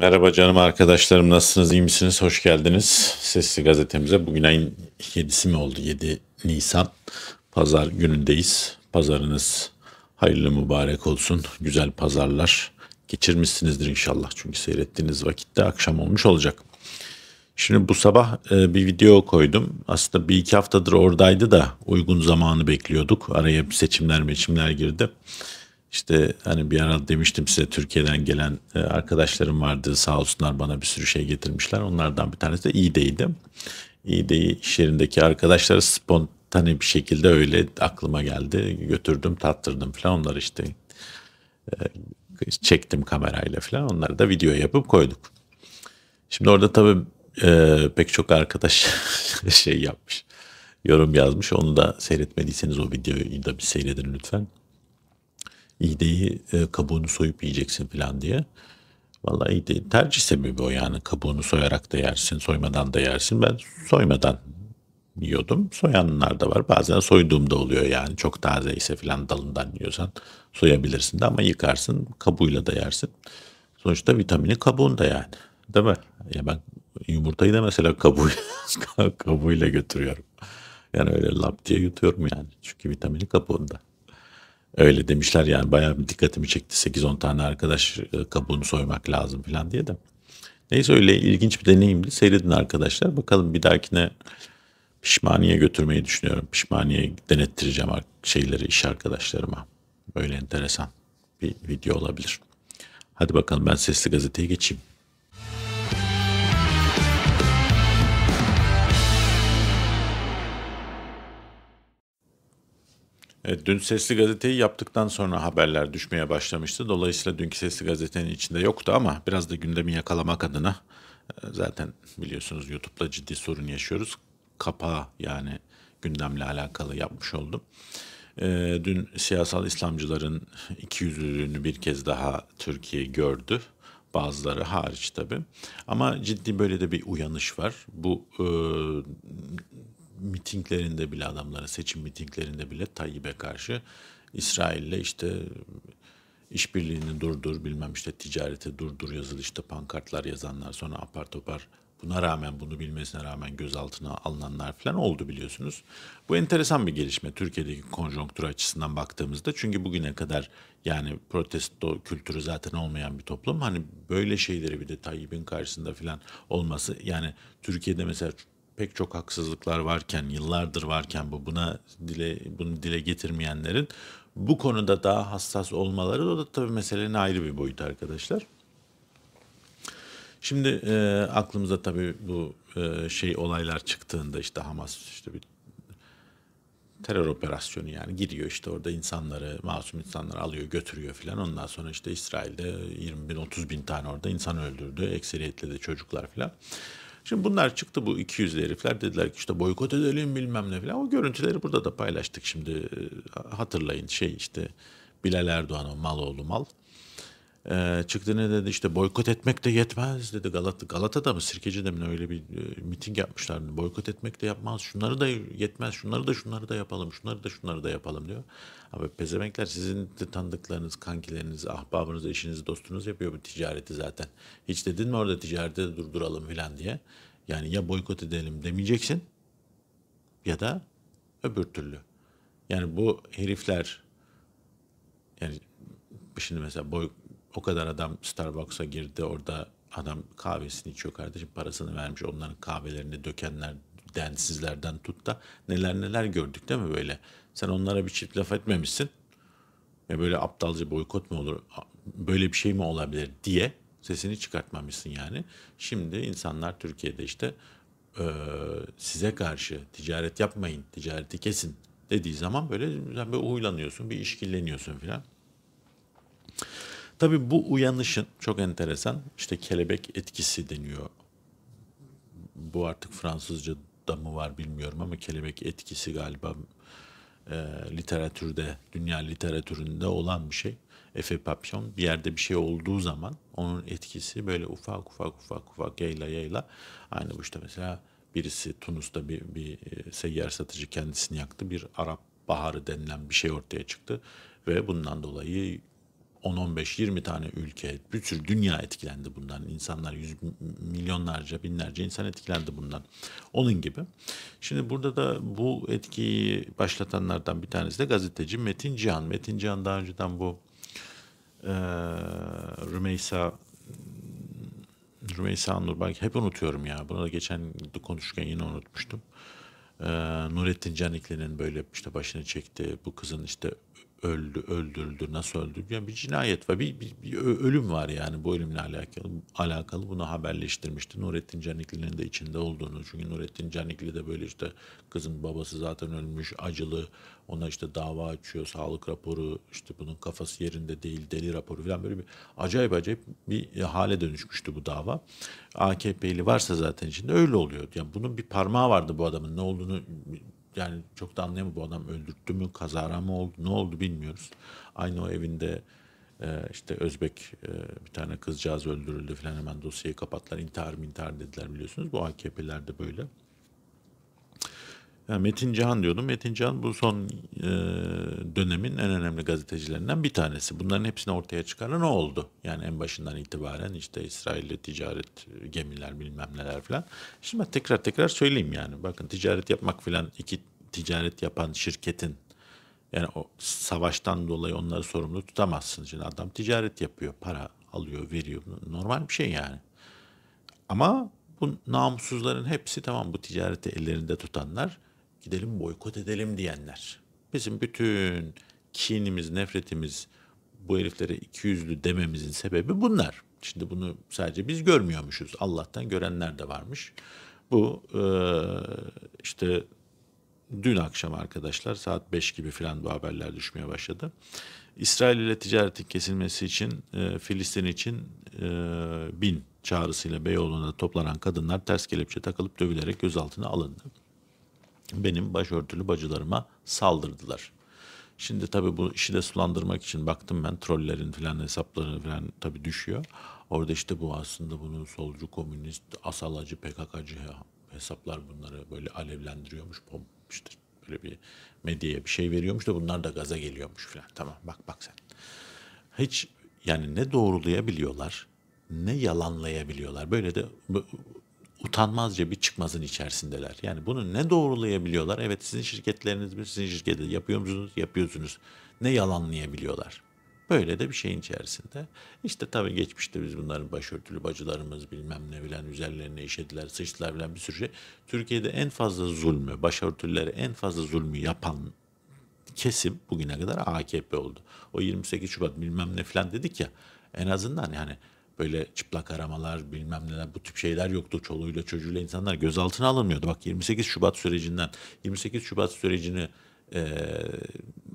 Merhaba canım arkadaşlarım nasılsınız iyi misiniz hoş geldiniz Sesli Gazetemize bugün ayın 7'si mi oldu 7 Nisan pazar günündeyiz pazarınız hayırlı mübarek olsun güzel pazarlar geçirmişsinizdir inşallah çünkü seyrettiğiniz vakitte akşam olmuş olacak. Şimdi bu sabah e, bir video koydum. Aslında bir iki haftadır oradaydı da uygun zamanı bekliyorduk. Araya seçimler meçimler girdi. İşte hani bir ara demiştim size Türkiye'den gelen e, arkadaşlarım vardı sağ olsunlar bana bir sürü şey getirmişler. Onlardan bir tanesi de İğde'ydi. İğde'yi iş yerindeki arkadaşları spontane bir şekilde öyle aklıma geldi. Götürdüm tattırdım falan onları işte e, çektim kamerayla falan onları da video yapıp koyduk. Şimdi orada tabii e, pek çok arkadaş şey yapmış yorum yazmış. Onu da seyretmediyseniz o videoyu da bir seyredin lütfen iğdeyi e, kabuğunu soyup yiyeceksin falan diye. Vallahi iğde tercih sebebi o yani kabuğunu soyarak da yersin soymadan da yersin. Ben soymadan yiyordum. Soyanlar da var. Bazen soyduğumda oluyor yani çok taze ise filan dalından yiyorsan soyabilirsin de ama yıkarsın kabuğuyla da yersin. Sonuçta vitamini kabuğunda yani. Değil mi? Ya ben yumurtayı da mesela kabuğu, kabuğuyla götürüyorum. Yani öyle lap diye yutuyorum yani. Çünkü vitamini kabuğunda. Öyle demişler yani bayağı bir dikkatimi çekti. 8-10 tane arkadaş e, kabuğunu soymak lazım falan diye de. Neyse öyle ilginç bir deneyimdi. Seyredin arkadaşlar. Bakalım bir dahakine pişmaniye götürmeyi düşünüyorum. Pişmaniye denettireceğim şeyleri iş arkadaşlarıma. Böyle enteresan bir video olabilir. Hadi bakalım ben sesli gazeteye geçeyim. Evet, dün Sesli Gazete'yi yaptıktan sonra haberler düşmeye başlamıştı. Dolayısıyla dünkü Sesli Gazete'nin içinde yoktu ama biraz da gündemi yakalamak adına e, zaten biliyorsunuz YouTube'da ciddi sorun yaşıyoruz. Kapağı yani gündemle alakalı yapmış oldum. E, dün siyasal İslamcıların ikiyüzlülüğünü bir kez daha Türkiye gördü. Bazıları hariç tabii. Ama ciddi böyle de bir uyanış var. Bu e, mitinglerinde bile adamların seçim mitinglerinde bile Tayyip'e karşı İsrail'le işte işbirliğini durdur bilmem işte ticareti durdur yazılı işte pankartlar yazanlar sonra apar topar buna rağmen bunu bilmesine rağmen gözaltına alınanlar falan oldu biliyorsunuz. Bu enteresan bir gelişme Türkiye'deki konjonktür açısından baktığımızda. Çünkü bugüne kadar yani protesto kültürü zaten olmayan bir toplum. Hani böyle şeyleri bir de Tayyip'in karşısında falan olması yani Türkiye'de mesela pek çok haksızlıklar varken, yıllardır varken bu buna dile bunu dile getirmeyenlerin bu konuda daha hassas olmaları o da tabii meselenin ayrı bir boyutu arkadaşlar. Şimdi e, aklımıza tabii bu e, şey olaylar çıktığında işte Hamas işte bir terör operasyonu yani giriyor işte orada insanları masum insanları alıyor götürüyor filan ondan sonra işte İsrail'de 20 bin 30 bin tane orada insan öldürdü ekseriyetle de çocuklar filan. Şimdi bunlar çıktı bu 200 herifler dediler ki işte boykot edelim bilmem ne falan. O görüntüleri burada da paylaştık şimdi ee, hatırlayın şey işte Bilal Erdoğan'ın mal Maloğlu Mal ee, çıktı ne dedi işte boykot etmek de yetmez dedi Galata Galata'da mı Sirkeci'de mi öyle bir e, miting yapmışlardı boykot etmek de yapmaz şunları da yetmez şunları da şunları da yapalım şunları da şunları da yapalım diyor ama pezevenkler sizin de tanıdıklarınız kankileriniz ahbabınız eşiniz dostunuz yapıyor bu ticareti zaten hiç dedin mi orada ticareti de durduralım filan diye yani ya boykot edelim demeyeceksin ya da öbür türlü yani bu herifler yani şimdi mesela boy, o kadar adam Starbucks'a girdi orada adam kahvesini içiyor kardeşim parasını vermiş onların kahvelerini dökenler densizlerden tut da neler neler gördük değil mi böyle? Sen onlara bir çift laf etmemişsin. Ve böyle aptalca boykot mu olur? Böyle bir şey mi olabilir diye sesini çıkartmamışsın yani. Şimdi insanlar Türkiye'de işte e, size karşı ticaret yapmayın, ticareti kesin dediği zaman böyle sen bir huylanıyorsun, bir işkilleniyorsun filan. Tabii bu uyanışın çok enteresan işte kelebek etkisi deniyor. Bu artık Fransızca da mı var bilmiyorum ama kelebek etkisi galiba e, literatürde, dünya literatüründe olan bir şey. Efe Papillon bir yerde bir şey olduğu zaman onun etkisi böyle ufak ufak ufak ufak yayla yayla. Aynı bu işte mesela birisi Tunus'ta bir, bir e, seyyar satıcı kendisini yaktı. Bir Arap baharı denilen bir şey ortaya çıktı ve bundan dolayı 10-15-20 tane ülke, bir sürü dünya etkilendi bundan. İnsanlar yüz milyonlarca, binlerce insan etkilendi bundan. Onun gibi. Şimdi burada da bu etkiyi başlatanlardan bir tanesi de gazeteci Metin Cihan. Metin Cihan daha önceden bu e, Rümeysa Rümeysa Nurbak hep unutuyorum ya. Buna da geçen konuşurken yine unutmuştum. Ee, Nurettin Canikli'nin böyle işte başını çekti. Bu kızın işte öldü, öldürüldü, nasıl öldürüldü? Yani bir cinayet var, bir, bir, bir ölüm var yani bu ölümle alakalı. alakalı bunu haberleştirmişti. Nurettin Canikli'nin de içinde olduğunu. Çünkü Nurettin Canikli de böyle işte kızın babası zaten ölmüş, acılı. Ona işte dava açıyor, sağlık raporu, işte bunun kafası yerinde değil, deli raporu falan böyle bir acayip acayip bir e, hale dönüşmüştü bu dava. AKP'li varsa zaten içinde öyle oluyor. Yani bunun bir parmağı vardı bu adamın ne olduğunu yani çok da anlayamadım bu adam öldürttü mü kazara mı oldu ne oldu bilmiyoruz. Aynı o evinde e, işte Özbek e, bir tane kızcağız öldürüldü falan hemen dosyayı kapattılar intihar mı intihar dediler biliyorsunuz bu AKP'ler de böyle. Yani Metin Cihan diyordum. Metin Cihan bu son e, dönemin en önemli gazetecilerinden bir tanesi. Bunların hepsini ortaya çıkaran ne oldu? Yani en başından itibaren işte İsrail'le ticaret, gemiler bilmem neler falan. Şimdi ben tekrar tekrar söyleyeyim yani. Bakın ticaret yapmak falan iki ticaret yapan şirketin yani o savaştan dolayı onları sorumlu tutamazsınız. Şimdi adam ticaret yapıyor, para alıyor, veriyor. Normal bir şey yani. Ama bu namussuzların hepsi tamam bu ticareti ellerinde tutanlar gidelim boykot edelim diyenler. Bizim bütün kinimiz, nefretimiz bu heriflere iki yüzlü dememizin sebebi bunlar. Şimdi bunu sadece biz görmüyormuşuz. Allah'tan görenler de varmış. Bu e, işte dün akşam arkadaşlar saat 5 gibi falan bu haberler düşmeye başladı. İsrail ile ticaretin kesilmesi için e, Filistin için e, bin çağrısıyla Beyoğlu'na toplanan kadınlar ters kelepçe takılıp dövülerek gözaltına alındı benim başörtülü bacılarıma saldırdılar. Şimdi tabii bu işi de sulandırmak için baktım ben trollerin falan hesapları falan tabii düşüyor. Orada işte bu aslında bunun solcu, komünist, asalacı, PKK'cı hesaplar bunları böyle alevlendiriyormuş. Pom, işte böyle bir medyaya bir şey veriyormuş da bunlar da gaza geliyormuş falan. Tamam bak bak sen. Hiç yani ne doğrulayabiliyorlar ne yalanlayabiliyorlar. Böyle de utanmazca bir çıkmazın içerisindeler. Yani bunu ne doğrulayabiliyorlar? Evet sizin şirketleriniz mi? Sizin şirketi yapıyor musunuz? Yapıyorsunuz. Ne yalanlayabiliyorlar? Böyle de bir şeyin içerisinde. İşte tabii geçmişte biz bunların başörtülü bacılarımız bilmem ne bilen üzerlerine işediler, sıçtılar bilen bir sürü şey. Türkiye'de en fazla zulmü, başörtülülere en fazla zulmü yapan kesim bugüne kadar AKP oldu. O 28 Şubat bilmem ne filan dedik ya en azından yani böyle çıplak aramalar bilmem neler bu tip şeyler yoktu. Çoluğuyla çocuğuyla insanlar gözaltına alınmıyordu. Bak 28 Şubat sürecinden 28 Şubat sürecini e,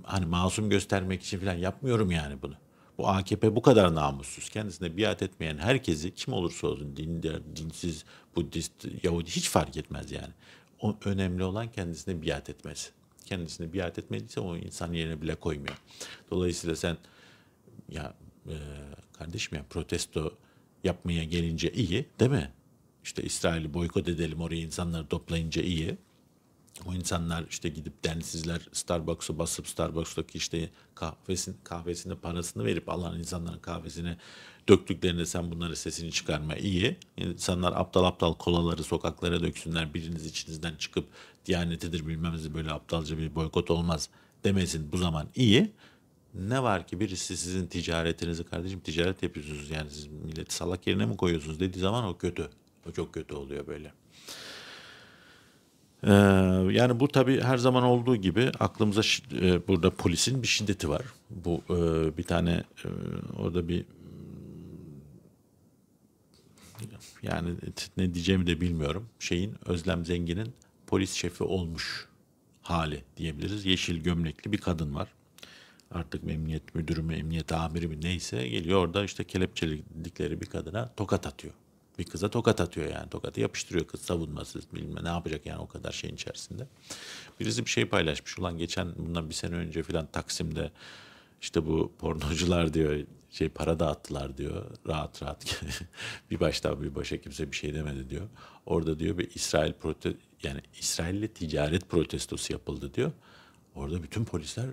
hani masum göstermek için falan yapmıyorum yani bunu. Bu AKP bu kadar namussuz. Kendisine biat etmeyen herkesi kim olursa olsun dindar, dinsiz, Budist, Yahudi hiç fark etmez yani. O, önemli olan kendisine biat etmesi. Kendisine biat etmediyse o insan yerine bile koymuyor. Dolayısıyla sen ya e, kardeşim ya protesto yapmaya gelince iyi değil mi? İşte İsrail'i boykot edelim oraya insanları toplayınca iyi. O insanlar işte gidip densizler Starbucks'u basıp Starbucks'taki işte kahvesin, kahvesini parasını verip alan insanların kahvesini döktüklerinde sen bunları sesini çıkarma iyi. İnsanlar aptal aptal kolaları sokaklara döksünler biriniz içinizden çıkıp diyanetidir bilmemizi böyle aptalca bir boykot olmaz demesin bu zaman iyi ne var ki birisi sizin ticaretinizi kardeşim ticaret yapıyorsunuz yani siz milleti salak yerine mi koyuyorsunuz dediği zaman o kötü. O çok kötü oluyor böyle. Ee, yani bu tabii her zaman olduğu gibi aklımıza e, burada polisin bir şiddeti var. Bu e, bir tane e, orada bir yani ne diyeceğimi de bilmiyorum. Şeyin Özlem Zengin'in polis şefi olmuş hali diyebiliriz. Yeşil gömlekli bir kadın var artık emniyet müdürü mü, emniyet amiri mi neyse geliyor orada işte kelepçelikleri bir kadına tokat atıyor. Bir kıza tokat atıyor yani tokatı yapıştırıyor kız savunmasız bilmem ne yapacak yani o kadar şeyin içerisinde. Birisi bir şey paylaşmış ulan geçen bundan bir sene önce filan Taksim'de işte bu pornocular diyor şey para dağıttılar diyor. Rahat rahat bir başta bir başa kimse bir şey demedi diyor. Orada diyor bir İsrail prote yani İsrail'le ticaret protestosu yapıldı diyor. Orada bütün polisler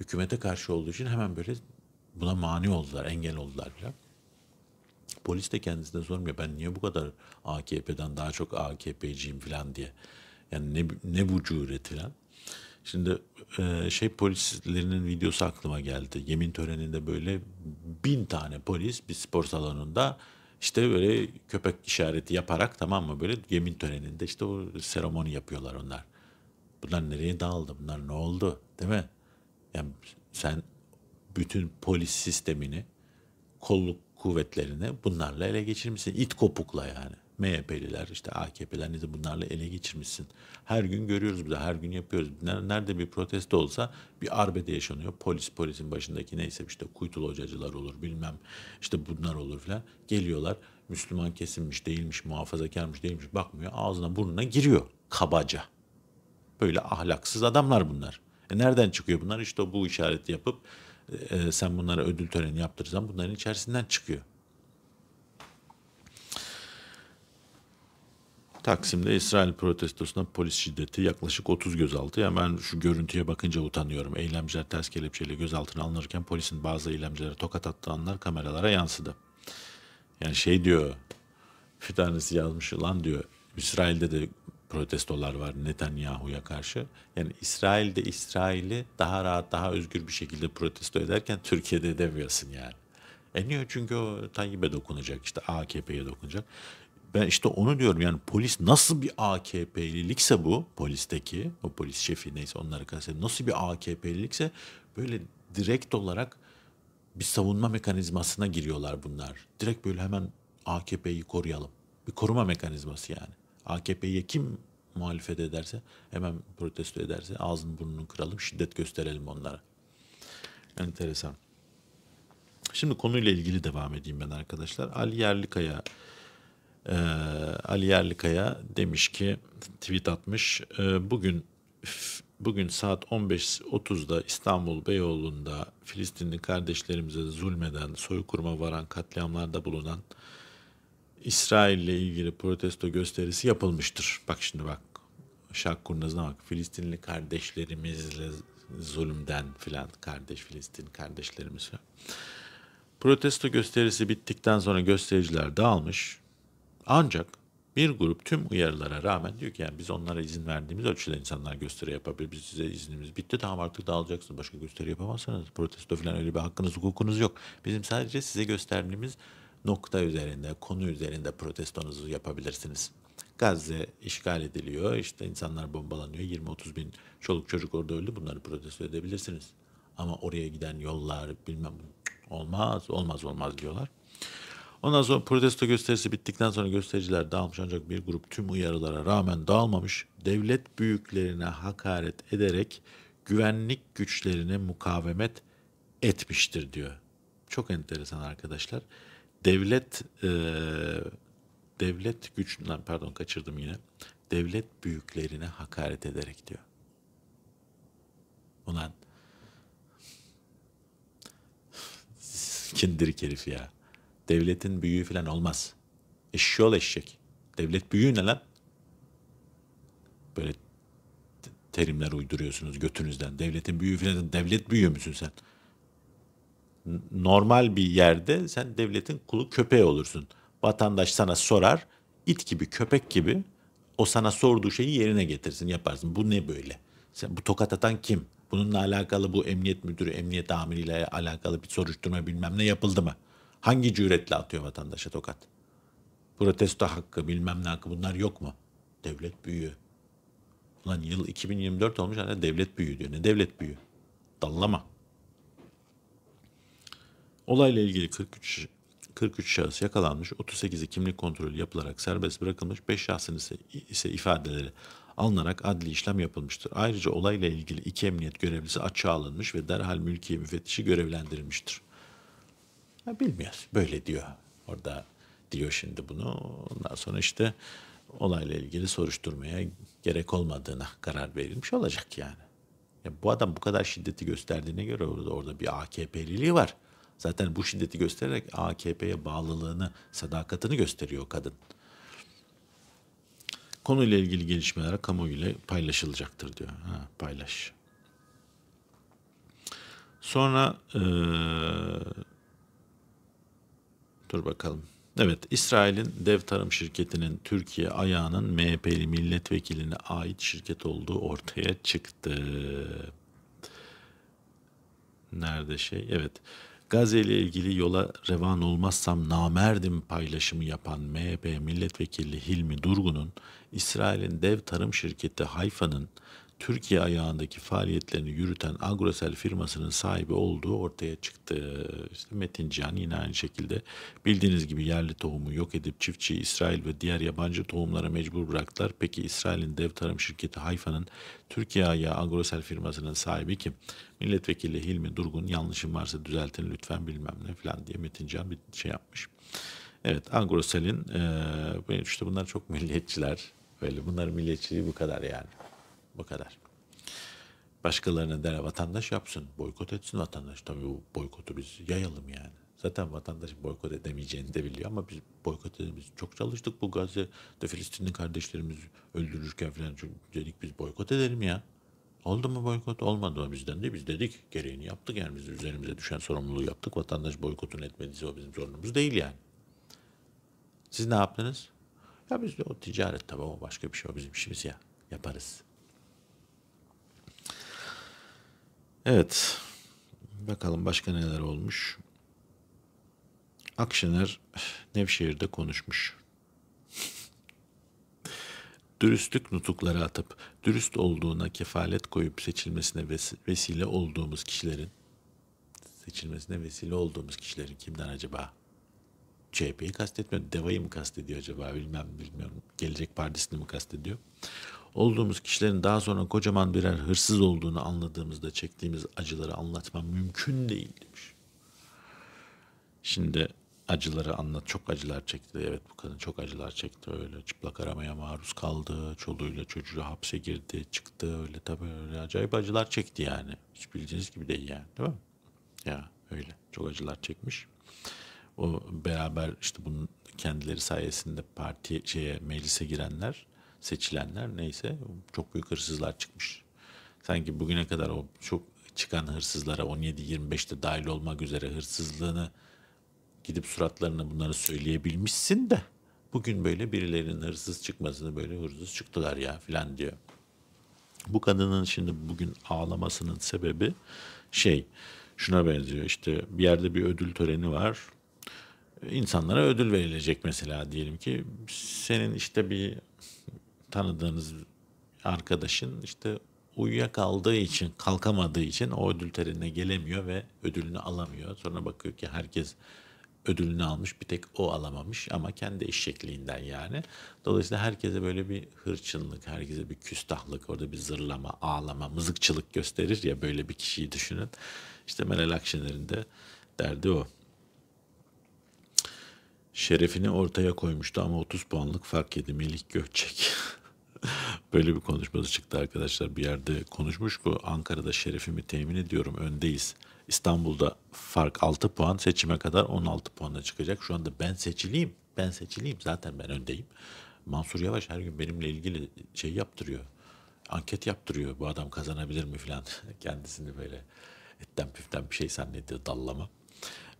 hükümete karşı olduğu için hemen böyle buna mani oldular, engel oldular falan. Polis de kendisine sormuyor ben niye bu kadar AKP'den daha çok AKP'ciyim falan diye. Yani ne, ne bu cüret falan. Şimdi e, şey polislerinin videosu aklıma geldi. Yemin töreninde böyle bin tane polis bir spor salonunda işte böyle köpek işareti yaparak tamam mı böyle yemin töreninde işte o seremoni yapıyorlar onlar. Bunlar nereye dağıldı? Bunlar ne oldu? Değil mi? Yani sen bütün polis sistemini, kolluk kuvvetlerini bunlarla ele geçirmişsin. İt kopukla yani. MHP'liler, işte AKP'ler neyse bunlarla ele geçirmişsin. Her gün görüyoruz bir de her gün yapıyoruz. Nerede bir protesto olsa bir arbede yaşanıyor. Polis, polisin başındaki neyse işte kuytul hocacılar olur bilmem işte bunlar olur filan. Geliyorlar Müslüman kesilmiş değilmiş, muhafazakarmış değilmiş bakmıyor. Ağzına burnuna giriyor kabaca. Böyle ahlaksız adamlar bunlar. E nereden çıkıyor bunlar? İşte bu işareti yapıp e, e sen bunlara ödül töreni yaptırırsan bunların içerisinden çıkıyor. Taksim'de İsrail protestosuna polis şiddeti yaklaşık 30 gözaltı. Yani ben şu görüntüye bakınca utanıyorum. Eylemciler ters kelepçeyle gözaltına alınırken polisin bazı eylemcilere tokat attığı anlar kameralara yansıdı. Yani şey diyor bir tanesi yazmış lan diyor İsrail'de de protestolar var Netanyahu'ya karşı. Yani İsrail'de İsrail'i daha rahat, daha özgür bir şekilde protesto ederken Türkiye'de edemiyorsun yani. E niye? Çünkü o Tayyip'e dokunacak, işte AKP'ye dokunacak. Ben işte onu diyorum yani polis nasıl bir AKP'lilikse bu polisteki, o polis şefi neyse onları kastediyorum. Nasıl bir AKP'lilikse böyle direkt olarak bir savunma mekanizmasına giriyorlar bunlar. Direkt böyle hemen AKP'yi koruyalım. Bir koruma mekanizması yani. AKP'ye kim muhalefet ederse hemen protesto ederse ağzını burnunu kıralım şiddet gösterelim onlara. Enteresan. Şimdi konuyla ilgili devam edeyim ben arkadaşlar. Ali Yerlikaya e, Ali Yerlikaya demiş ki tweet atmış e, bugün bugün saat 15.30'da İstanbul Beyoğlu'nda Filistinli kardeşlerimize zulmeden soykurma varan katliamlarda bulunan İsrail ile ilgili protesto gösterisi yapılmıştır. Bak şimdi bak şak kurnazına bak Filistinli kardeşlerimizle zulümden filan kardeş Filistin kardeşlerimiz Protesto gösterisi bittikten sonra göstericiler dağılmış. Ancak bir grup tüm uyarılara rağmen diyor ki yani biz onlara izin verdiğimiz ölçüde insanlar gösteri yapabilir. Biz size iznimiz bitti tamam artık dağılacaksınız. Başka gösteri yapamazsanız protesto falan öyle bir hakkınız hukukunuz yok. Bizim sadece size gösterdiğimiz nokta üzerinde, konu üzerinde protestonuzu yapabilirsiniz. Gazze işgal ediliyor, işte insanlar bombalanıyor, 20-30 bin çoluk çocuk orada öldü, bunları protesto edebilirsiniz. Ama oraya giden yollar bilmem olmaz, olmaz olmaz diyorlar. Ondan sonra protesto gösterisi bittikten sonra göstericiler dağılmış ancak bir grup tüm uyarılara rağmen dağılmamış. Devlet büyüklerine hakaret ederek güvenlik güçlerine mukavemet etmiştir diyor. Çok enteresan arkadaşlar devlet e, devlet güçünden pardon kaçırdım yine. Devlet büyüklerine hakaret ederek diyor. Ulan kindirik herif ya. Devletin büyüğü falan olmaz. Eşşoğlu eşek. Devlet büyüğü ne lan? Böyle terimler uyduruyorsunuz götünüzden. Devletin büyüğü falan. Devlet büyüğü müsün sen? normal bir yerde sen devletin kulu köpeği olursun. Vatandaş sana sorar, it gibi, köpek gibi o sana sorduğu şeyi yerine getirsin, yaparsın. Bu ne böyle? Sen, bu tokat atan kim? Bununla alakalı bu emniyet müdürü, emniyet amiriyle alakalı bir soruşturma bilmem ne yapıldı mı? Hangi cüretle atıyor vatandaşa tokat? Protesto hakkı, bilmem ne hakkı bunlar yok mu? Devlet büyüyor. Ulan yıl 2024 olmuş hani devlet büyüyor diyor. Ne devlet büyüyor? Dallama. Olayla ilgili 43 43 şahıs yakalanmış, 38'i kimlik kontrolü yapılarak serbest bırakılmış, 5 şahsın ise, ise ifadeleri alınarak adli işlem yapılmıştır. Ayrıca olayla ilgili iki emniyet görevlisi açığa alınmış ve derhal mülki müfettişi görevlendirilmiştir. Ya bilmiyoruz. Böyle diyor. Orada diyor şimdi bunu. Ondan sonra işte olayla ilgili soruşturmaya gerek olmadığına karar verilmiş olacak yani. Ya bu adam bu kadar şiddeti gösterdiğine göre orada, orada bir AKP'liliği var. Zaten bu şiddeti göstererek AKP'ye bağlılığını, sadakatini gösteriyor kadın. Konuyla ilgili gelişmeler kamuoyuyla paylaşılacaktır diyor. Ha, paylaş. Sonra ee, dur bakalım. Evet, İsrail'in dev tarım şirketinin Türkiye ayağının MHP'li milletvekiline ait şirket olduğu ortaya çıktı. Nerede şey? Evet. Gazze ile ilgili yola revan olmazsam namerdim paylaşımı yapan MHP milletvekili Hilmi Durgun'un İsrail'in dev tarım şirketi Hayfa'nın Türkiye ayağındaki faaliyetlerini yürüten Agrosel firmasının sahibi olduğu ortaya çıktı. İşte Metin Can yine aynı şekilde bildiğiniz gibi yerli tohumu yok edip çiftçiyi İsrail ve diğer yabancı tohumlara mecbur bıraktılar. Peki İsrail'in dev tarım şirketi Hayfa'nın Türkiye ayağı Agrosel firmasının sahibi kim? Milletvekili Hilmi Durgun yanlışım varsa düzeltin lütfen bilmem ne falan diye Metin Can bir şey yapmış. Evet Agrosel'in işte bunlar çok milliyetçiler. Böyle bunların milliyetçiliği bu kadar yani. Bu kadar. Başkalarına der vatandaş yapsın, boykot etsin vatandaş. Tabii bu boykotu biz yayalım yani. Zaten vatandaş boykot edemeyeceğini de biliyor ama biz boykot edelim. Biz çok çalıştık bu Gazze'de Filistinli kardeşlerimiz öldürürken falan. Çünkü dedik biz boykot edelim ya. Oldu mu boykot? Olmadı o bizden de. Biz dedik gereğini yaptık yani biz üzerimize düşen sorumluluğu yaptık. Vatandaş boykotun etmediyse o bizim sorunumuz değil yani. Siz ne yaptınız? Ya biz de o ticaret tabii o başka bir şey o bizim işimiz ya. Yaparız. Evet. Bakalım başka neler olmuş. Akşener Nevşehir'de konuşmuş. Dürüstlük nutukları atıp dürüst olduğuna kefalet koyup seçilmesine vesile olduğumuz kişilerin seçilmesine vesile olduğumuz kişilerin kimden acaba? CHP'yi kastetmiyor. Deva'yı mı kastediyor acaba? Bilmem bilmiyorum. Gelecek Partisi'ni mi kastediyor? olduğumuz kişilerin daha sonra kocaman birer hırsız olduğunu anladığımızda çektiğimiz acıları anlatmam mümkün değil demiş. Şimdi acıları anlat. Çok acılar çekti. Evet bu kadın çok acılar çekti. Öyle çıplak aramaya maruz kaldı. Çoluğuyla çocuğu hapse girdi. Çıktı. Öyle tabii öyle acayip acılar çekti yani. Hiç bildiğiniz gibi değil yani. Değil mi? Ya öyle. Çok acılar çekmiş. O beraber işte bunun kendileri sayesinde parti şeye meclise girenler seçilenler neyse çok büyük hırsızlar çıkmış. Sanki bugüne kadar o çok çıkan hırsızlara 17-25'te dahil olmak üzere hırsızlığını gidip suratlarına bunları söyleyebilmişsin de bugün böyle birilerinin hırsız çıkmasını böyle hırsız çıktılar ya filan diyor. Bu kadının şimdi bugün ağlamasının sebebi şey şuna benziyor işte bir yerde bir ödül töreni var insanlara ödül verilecek mesela diyelim ki senin işte bir tanıdığınız arkadaşın işte uyuyakaldığı için, kalkamadığı için o ödül törenine gelemiyor ve ödülünü alamıyor. Sonra bakıyor ki herkes ödülünü almış bir tek o alamamış ama kendi eşekliğinden yani. Dolayısıyla herkese böyle bir hırçınlık, herkese bir küstahlık, orada bir zırlama, ağlama, mızıkçılık gösterir ya böyle bir kişiyi düşünün. İşte Meral Akşener'in de derdi o şerefini ortaya koymuştu ama 30 puanlık fark yedi Melih Gökçek. Böyle bir konuşması çıktı arkadaşlar bir yerde konuşmuş bu. Ankara'da şerefimi temin ediyorum öndeyiz. İstanbul'da fark 6 puan seçime kadar 16 puana çıkacak. Şu anda ben seçiliyim. Ben seçiliyim zaten ben öndeyim. Mansur Yavaş her gün benimle ilgili şey yaptırıyor. Anket yaptırıyor. Bu adam kazanabilir mi filan. Kendisini böyle etten püften bir şey zannediyor dallama.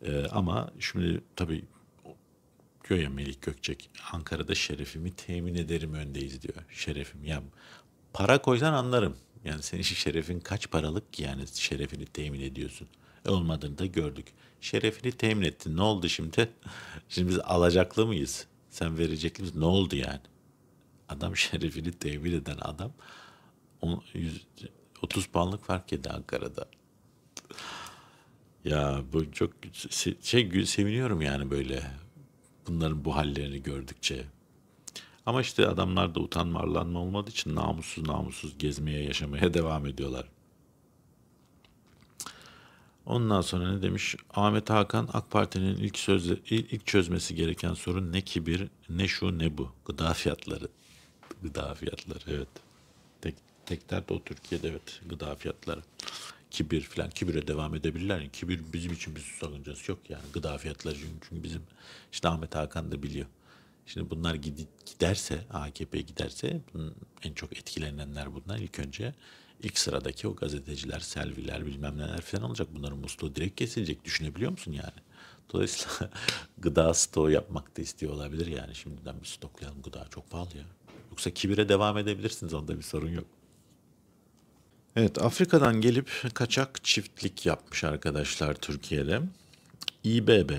Ee, ama şimdi tabii diyor ya Melik Gökçek. Ankara'da şerefimi temin ederim öndeyiz diyor. Şerefim ya para koysan anlarım. Yani senin şerefin kaç paralık ki yani şerefini temin ediyorsun. E, olmadığını da gördük. Şerefini temin ettin. Ne oldu şimdi? Şimdi biz alacaklı mıyız? Sen verecekli misin? Ne oldu yani? Adam şerefini temin eden adam 30 puanlık fark yedi Ankara'da. Ya bu çok şey seviniyorum yani böyle bunların bu hallerini gördükçe. Ama işte adamlar da utanma arlanma olmadığı için namussuz namussuz gezmeye yaşamaya devam ediyorlar. Ondan sonra ne demiş? Ahmet Hakan AK Parti'nin ilk, sözle, ilk çözmesi gereken sorun ne kibir, ne şu ne bu. Gıda fiyatları. Gıda fiyatları evet. Tek, tek dert o Türkiye'de evet gıda fiyatları kibir falan kibire devam edebilirler. Yani kibir bizim için bir sakıncası yok yani gıda fiyatları çünkü bizim işte Ahmet Hakan da biliyor. Şimdi bunlar giderse AKP giderse en çok etkilenenler bunlar ilk önce ilk sıradaki o gazeteciler, selviler bilmem neler falan olacak. Bunların musluğu direkt kesilecek düşünebiliyor musun yani? Dolayısıyla gıda stoğu yapmak da istiyor olabilir yani. Şimdiden bir stoklayalım gıda çok pahalı ya. Yoksa kibire devam edebilirsiniz onda bir sorun yok. Evet, Afrika'dan gelip kaçak çiftlik yapmış arkadaşlar Türkiye'de. İBB,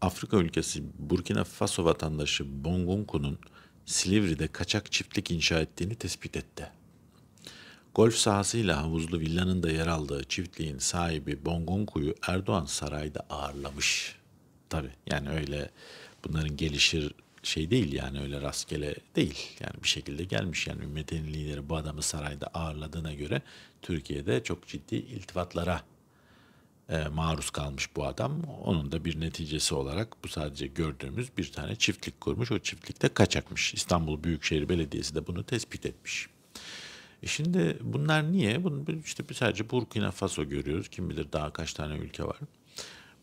Afrika ülkesi Burkina Faso vatandaşı Bongunku'nun Silivri'de kaçak çiftlik inşa ettiğini tespit etti. Golf sahasıyla havuzlu villanın da yer aldığı çiftliğin sahibi Bongunku'yu Erdoğan sarayda ağırlamış. Tabi yani öyle bunların gelişir şey değil yani öyle rastgele değil. Yani bir şekilde gelmiş yani ümmetin lideri bu adamı sarayda ağırladığına göre Türkiye'de çok ciddi iltifatlara e, maruz kalmış bu adam. Onun da bir neticesi olarak bu sadece gördüğümüz bir tane çiftlik kurmuş. O çiftlikte kaçakmış. İstanbul Büyükşehir Belediyesi de bunu tespit etmiş. E şimdi bunlar niye? Bunu işte sadece Burkina Faso görüyoruz. Kim bilir daha kaç tane ülke var.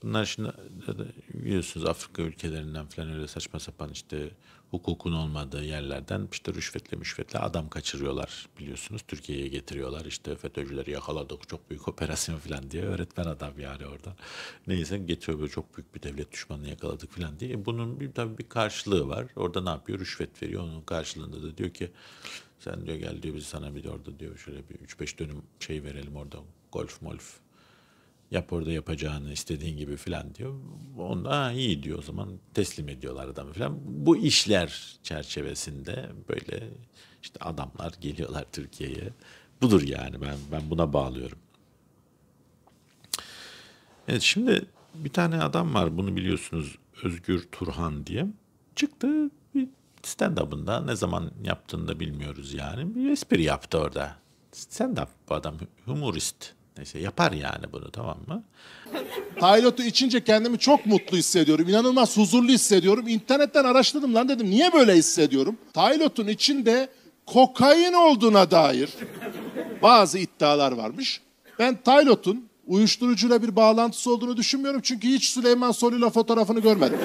Bunlar şimdi e, e, biliyorsunuz Afrika ülkelerinden falan öyle saçma sapan işte hukukun olmadığı yerlerden işte rüşvetle müşvetle adam kaçırıyorlar biliyorsunuz. Türkiye'ye getiriyorlar işte FETÖ'cüleri yakaladık çok büyük operasyon falan diye öğretmen adam yani orada. Neyse getiriyor böyle çok büyük bir devlet düşmanını yakaladık falan diye. E, bunun bir, tabii bir karşılığı var. Orada ne yapıyor? Rüşvet veriyor. Onun karşılığında da diyor ki sen diyor gel diyor biz sana bir de orada diyor şöyle bir 3-5 dönüm şey verelim orada golf molf Yap orada yapacağını istediğin gibi filan diyor. Onda iyi diyor o zaman teslim ediyorlar adamı filan. Bu işler çerçevesinde böyle işte adamlar geliyorlar Türkiye'ye. Budur yani ben ben buna bağlıyorum. Evet şimdi bir tane adam var bunu biliyorsunuz Özgür Turhan diye. Çıktı bir stand-up'ında ne zaman yaptığını da bilmiyoruz yani. Bir espri yaptı orada. Stand-up bu adam humorist. Neyse yapar yani bunu tamam mı? Haylotu içince kendimi çok mutlu hissediyorum. İnanılmaz huzurlu hissediyorum. İnternetten araştırdım lan dedim niye böyle hissediyorum? Taylot'un içinde kokain olduğuna dair bazı iddialar varmış. Ben Taylot'un uyuşturucuyla bir bağlantısı olduğunu düşünmüyorum. Çünkü hiç Süleyman Soylu'yla fotoğrafını görmedim.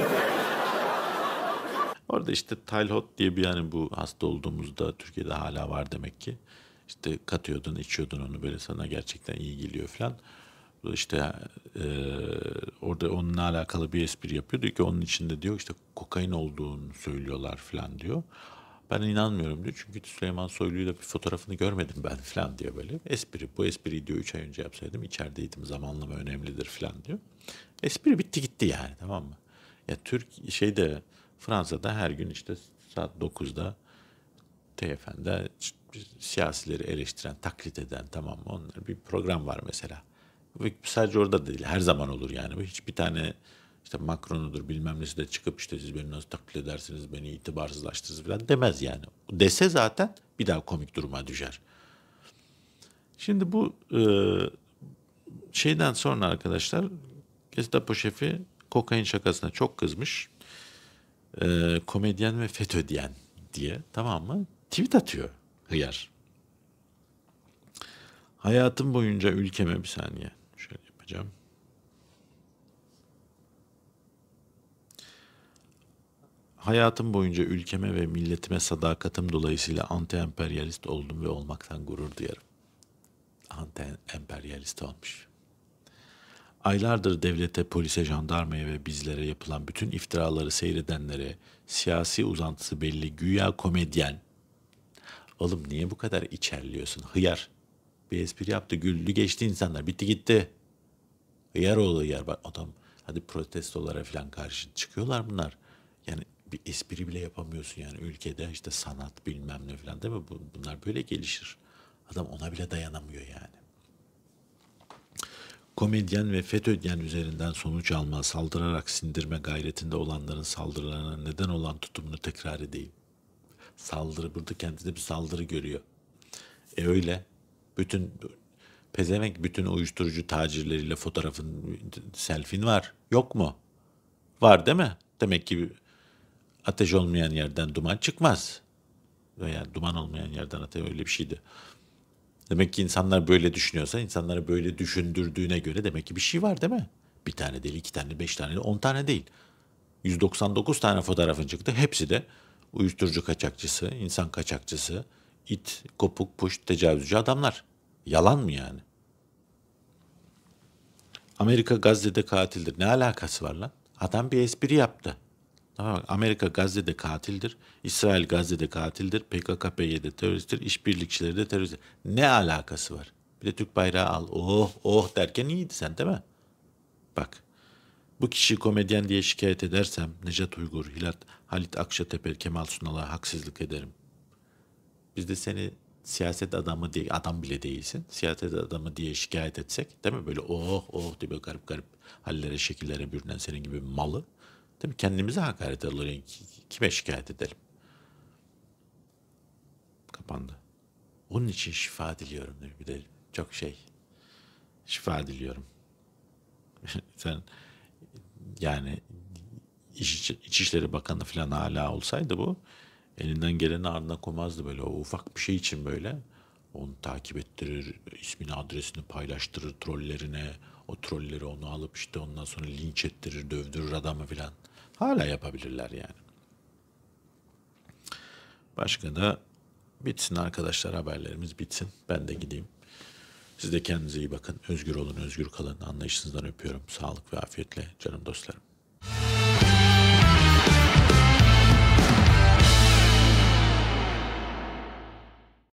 Orada işte Taylot diye bir yani bu hasta olduğumuzda Türkiye'de hala var demek ki işte katıyordun, içiyordun onu böyle sana gerçekten iyi geliyor falan. İşte e, orada onunla alakalı bir espri yapıyor diyor ki onun içinde diyor işte kokain olduğunu söylüyorlar falan diyor. Ben inanmıyorum diyor. Çünkü Süleyman da bir fotoğrafını görmedim ben falan diyor böyle. Espri. Bu espriyi diyor 3 ay önce yapsaydım içerideydim. Zamanlama önemlidir falan diyor. Espri bitti gitti yani tamam mı? Ya Türk şeyde Fransa'da her gün işte saat 9'da TFN'de siyasileri eleştiren, taklit eden tamam mı? Onlar bir program var mesela. Ve sadece orada değil. Her zaman olur yani. Hiçbir tane işte Macron'udur bilmem nesi de çıkıp işte siz beni nasıl taklit edersiniz, beni itibarsızlaştırırsınız falan demez yani. Dese zaten bir daha komik duruma düşer. Şimdi bu e, şeyden sonra arkadaşlar Gestapo şefi kokain şakasına çok kızmış. E, komedyen ve FETÖ diyen diye tamam mı? Tweet atıyor hıyar. Hayatım boyunca ülkeme bir saniye şöyle yapacağım. Hayatım boyunca ülkeme ve milletime sadakatim dolayısıyla anti-emperyalist oldum ve olmaktan gurur duyarım. Anti-emperyalist olmuş. Aylardır devlete, polise, jandarmaya ve bizlere yapılan bütün iftiraları seyredenlere siyasi uzantısı belli güya komedyen Oğlum niye bu kadar içerliyorsun? Hıyar. Bir espri yaptı. Güldü geçti insanlar. Bitti gitti. Hıyar oğlu hıyar. Bak adam hadi protestolara falan karşı çıkıyorlar bunlar. Yani bir espri bile yapamıyorsun yani ülkede işte sanat bilmem ne falan değil mi? Bunlar böyle gelişir. Adam ona bile dayanamıyor yani. Komedyen ve FETÖ'den üzerinden sonuç alma, saldırarak sindirme gayretinde olanların saldırılarına neden olan tutumunu tekrar edeyim. Saldırı burada kendine bir saldırı görüyor. E öyle. Bütün pezemek bütün uyuşturucu tacirleriyle fotoğrafın selfin var. Yok mu? Var değil mi? Demek ki ateş olmayan yerden duman çıkmaz. Veya duman olmayan yerden ateş öyle bir şeydi. Demek ki insanlar böyle düşünüyorsa, insanlara böyle düşündürdüğüne göre demek ki bir şey var değil mi? Bir tane değil, iki tane, beş tane değil, on tane değil. 199 tane fotoğrafın çıktı. Hepsi de uyuşturucu kaçakçısı, insan kaçakçısı, it, kopuk, puş, tecavüzcü adamlar. Yalan mı yani? Amerika Gazze'de katildir. Ne alakası var lan? Adam bir espri yaptı. Amerika Gazze'de katildir. İsrail Gazze'de katildir. PKK PYD teröristtir. işbirlikçileri de teröristtir. Ne alakası var? Bir de Türk bayrağı al. Oh oh derken iyiydi sen değil mi? Bak. Bu kişi komedyen diye şikayet edersem Necat Uygur, Hilat Halit Akşatepe, Kemal Sunal'a haksızlık ederim. Biz de seni siyaset adamı diye adam bile değilsin. Siyaset adamı diye şikayet etsek değil mi? Böyle oh oh diye böyle garip garip hallere şekillere bürünen senin gibi malı. Değil mi? Kendimize hakaret ediyoruz. Kime şikayet edelim? Kapandı. Onun için şifa diliyorum diyor. Bir de çok şey. Şifa diliyorum. Sen yani İç, İçişleri Bakanı falan hala olsaydı bu elinden geleni ardına koymazdı böyle. O ufak bir şey için böyle onu takip ettirir, ismini adresini paylaştırır trollerine. O trolleri onu alıp işte ondan sonra linç ettirir, dövdürür adamı filan. Hala yapabilirler yani. Başka da bitsin arkadaşlar haberlerimiz bitsin. Ben de gideyim. Siz de kendinize iyi bakın. Özgür olun, özgür kalın. Anlayışınızdan öpüyorum. Sağlık ve afiyetle canım dostlarım.